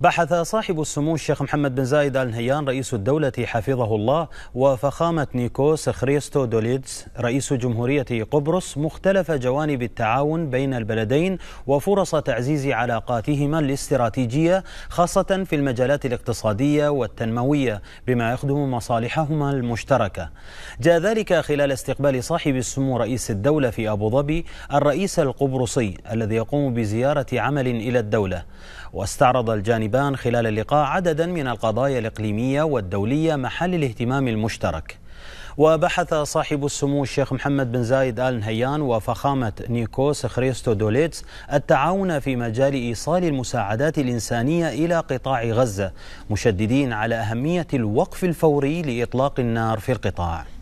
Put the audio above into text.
بحث صاحب السمو الشيخ محمد بن زايد آل نهيان رئيس الدولة حفظه الله وفخامة نيكوس خريستو دوليدس رئيس جمهورية قبرص مختلف جوانب التعاون بين البلدين وفرص تعزيز علاقاتهما الاستراتيجية خاصة في المجالات الاقتصادية والتنموية بما يخدم مصالحهما المشتركة جاء ذلك خلال استقبال صاحب السمو رئيس الدولة في أبو ظبي الرئيس القبرصي الذي يقوم بزيارة عمل إلى الدولة واستعرض الجانبان خلال اللقاء عددا من القضايا الإقليمية والدولية محل الاهتمام المشترك وبحث صاحب السمو الشيخ محمد بن زايد آل نهيان وفخامة نيكوس خريستو دوليتس التعاون في مجال إيصال المساعدات الإنسانية إلى قطاع غزة مشددين على أهمية الوقف الفوري لإطلاق النار في القطاع